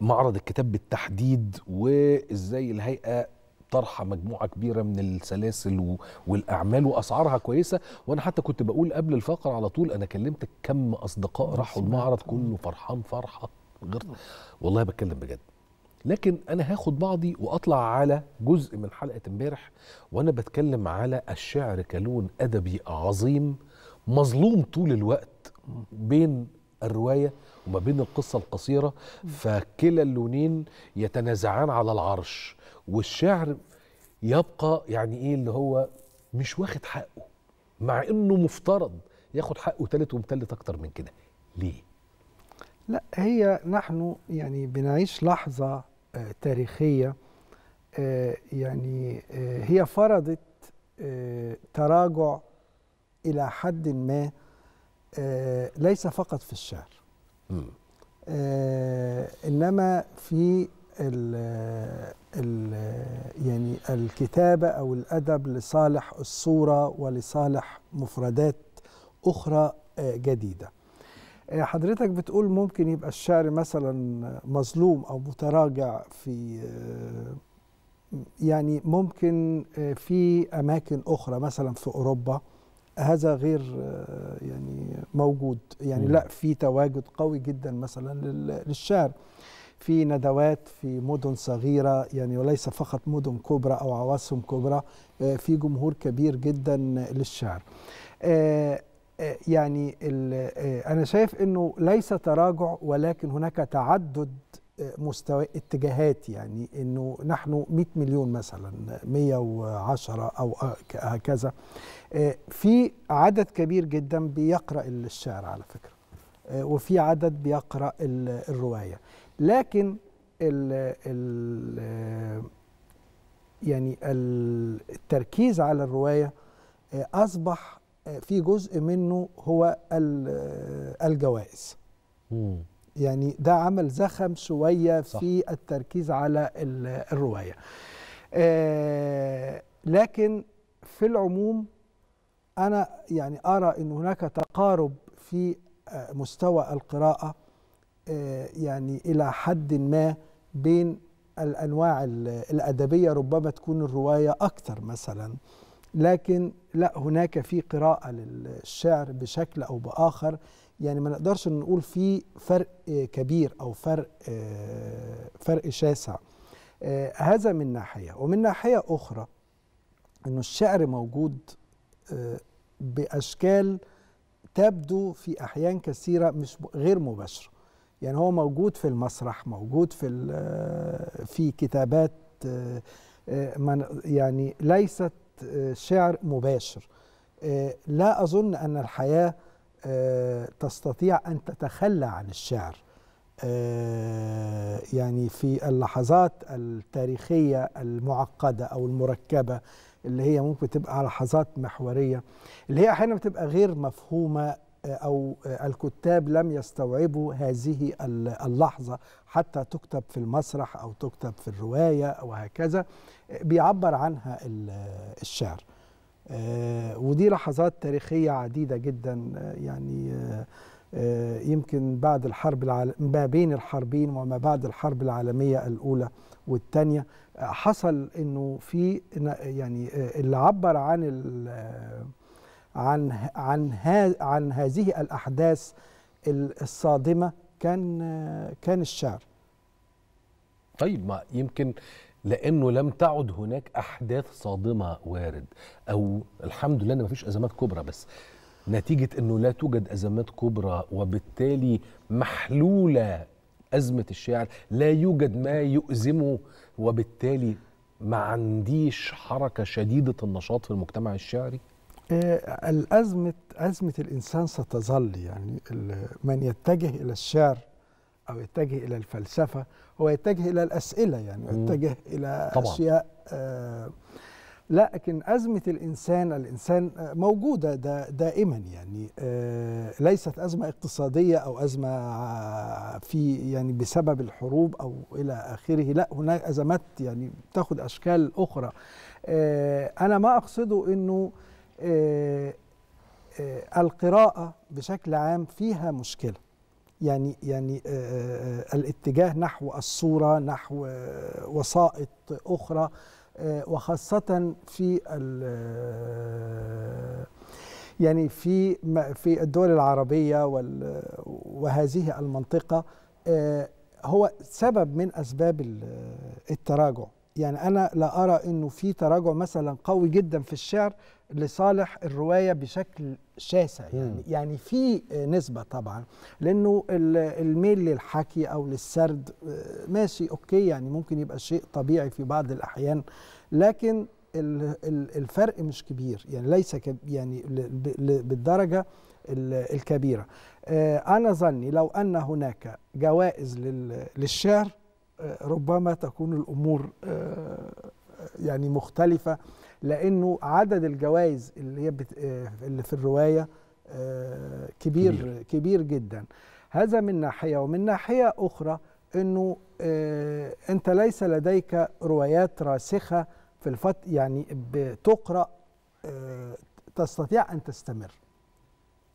معرض الكتاب بالتحديد وازاي الهيئه طرحه مجموعه كبيره من السلاسل والاعمال واسعارها كويسه وانا حتى كنت بقول قبل الفقره على طول انا كلمت كم اصدقاء راحوا المعرض كله فرحان فرحه غير والله بتكلم بجد لكن انا هاخد بعضي واطلع على جزء من حلقه امبارح وانا بتكلم على الشعر كلون ادبي عظيم مظلوم طول الوقت بين الرواية وما بين القصة القصيرة فكلا اللونين يتنازعان على العرش والشعر يبقى يعني ايه اللي هو مش واخد حقه مع انه مفترض ياخد حقه ثالث ومثلث اكتر من كده ليه لا هي نحن يعني بنعيش لحظة آه، تاريخية آه، يعني آه، هي فرضت تراجع إلى حد ما آه، ليس فقط في الشعر آه، انما في ال ال يعني الكتابه او الادب لصالح الصوره ولصالح مفردات اخرى آه، جديده حضرتك بتقول ممكن يبقى الشعر مثلا مظلوم او متراجع في يعني ممكن في اماكن اخرى مثلا في اوروبا هذا غير يعني موجود يعني لا في تواجد قوي جدا مثلا للشعر في ندوات في مدن صغيره يعني وليس فقط مدن كبرى او عواصم كبرى آه، في جمهور كبير جدا للشعر آه، آه، يعني انا شايف انه ليس تراجع ولكن هناك تعدد مستوى اتجاهات يعني انه نحن 100 مليون مثلا 110 او هكذا آه، في عدد كبير جدا بيقرا الشعر على فكره آه، وفي عدد بيقرا الروايه لكن ال يعني التركيز على الروايه آه، اصبح في جزء منه هو الجوائز يعني ده عمل زخم شويه صح. في التركيز على الروايه آه لكن في العموم انا يعني ارى ان هناك تقارب في آه، مستوى القراءه آه يعني الى حد ما بين الانواع الادبيه ربما تكون الروايه اكثر مثلا لكن لا هناك في قراءه للشعر بشكل او باخر يعني ما نقدرش نقول في فرق كبير او فرق آه، فرق شاسع آه، هذا من ناحيه ومن ناحيه اخرى انه الشعر موجود آه، باشكال تبدو في احيان كثيره مش غير مباشره يعني هو موجود في المسرح موجود في في كتابات يعني ليست شعر مباشر لا اظن ان الحياه آه، تستطيع أن تتخلى عن الشعر آه، يعني في اللحظات التاريخية المعقدة أو المركبة اللي هي ممكن تبقى لحظات محورية اللي هي أحيانا بتبقى غير مفهومة آه، أو الكتاب لم يستوعبوا هذه اللحظة حتى تكتب في المسرح أو تكتب في الرواية وهكذا بيعبر عنها الشعر آه، ودي لحظات تاريخيه عديده جدا آه، يعني آه، يمكن بعد الحرب ما بين الحربين وما بعد الحرب العالميه الاولى والثانيه حصل انه في يعني اللي عبر عن ال... عن عن عن هذه الاحداث الصادمه كان كان الشعر طيب ما يمكن لانه لم تعد هناك احداث صادمه وارد او الحمد لله ان فيش ازمات كبرى بس نتيجه انه لا توجد ازمات كبرى وبالتالي محلوله ازمه الشعر لا يوجد ما يؤزمه وبالتالي ما عنديش حركه شديده النشاط في المجتمع الشعري آه، الازمه ازمه الانسان ستظل يعني من يتجه الى الشعر او يتجه الى الفلسفه هو يتجه الى الاسئله يعني يتجه الى طبعا. اشياء آه لكن أزمة الإنسان الإنسان آه، موجودة دا دائما يعني آه، ليست أزمة اقتصادية أو أزمة في يعني بسبب الحروب أو إلى آخره لا هناك أزمات يعني تاخد أشكال أخرى آه، أنا ما أقصده أنه القراءة بشكل عام فيها مشكلة يعني يعني آه، آه، الاتجاه نحو الصوره نحو آه، وسائط اخرى وخاصه في يعني في في الدول العربيه وهذه المنطقه هو سبب من اسباب التراجع يعني أنا لا أرى أنه في تراجع مثلا قوي جدا في الشعر لصالح الرواية بشكل شاسع يعني مم. يعني في نسبة طبعا لأنه الميل للحكي أو للسرد آه، ماشي أوكي يعني ممكن يبقى شيء طبيعي في بعض الأحيان لكن الفرق مش كبير يعني ليس يعني بالدرجة الكبيرة آه، أنا ظني لو أن هناك جوائز للشعر ربما تكون الامور آه، يعني مختلفه لانه عدد الجوائز اللي هي بت... آه، اللي في الروايه آه، كبير كبير, كبير جدا هذا من ناحيه ومن ناحيه اخرى انه انت ليس لديك روايات راسخه في الفت يعني بتقرا تستطيع ان تستمر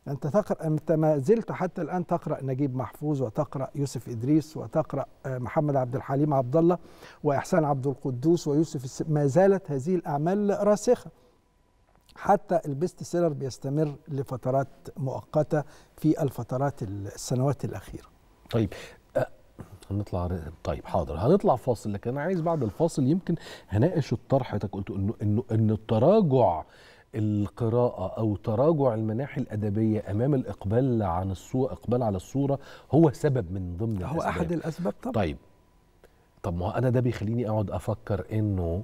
أنت تقرأ أنت ما زلت حتى الآن تقرأ نجيب محفوظ وتقرأ يوسف إدريس وتقرأ آه، محمد عبد الحليم عبد الله وإحسان عبد القدوس ويوسف الس... ما زالت هذه الأعمال راسخة حتى البيست سيلر بيستمر لفترات مؤقتة في الفترات السنوات الأخيرة طيب آه، هنطلع طيب حاضر هنطلع فاصل لكن انا عايز بعد الفاصل يمكن هناقش الطرح حضرتك قلت انه انه ان التراجع القراءة أو تراجع المناحي الأدبية أمام الإقبال عن الصورة إقبال على الصورة هو سبب من ضمن هو الأسباب. أحد الأسباب طبعا طيب طب ما أنا ده بيخليني أقعد أفكر إنه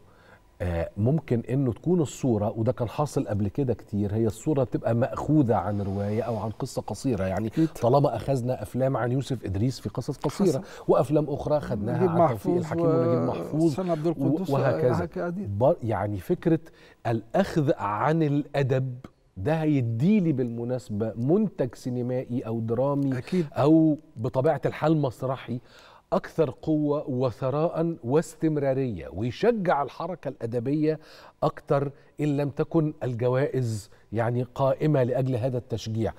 آه، ممكن انه تكون الصوره وده كان حاصل قبل كده كتير هي الصوره بتبقى ماخوذه عن روايه او عن قصه قصيره يعني طالما اخذنا افلام عن يوسف ادريس في قصص قصيره حسن. وافلام اخرى اخذناها عن توفيق الحكيم ونجيب محفوظ عبد وهكذا يعني فكره الاخذ عن الادب ده هيديلي بالمناسبه منتج سينمائي او درامي أكيد. او بطبيعه الحال مسرحي أكثر قوة وثراء واستمرارية ويشجع الحركة الأدبية أكثر إن لم تكن الجوائز يعني قائمة لأجل هذا التشجيع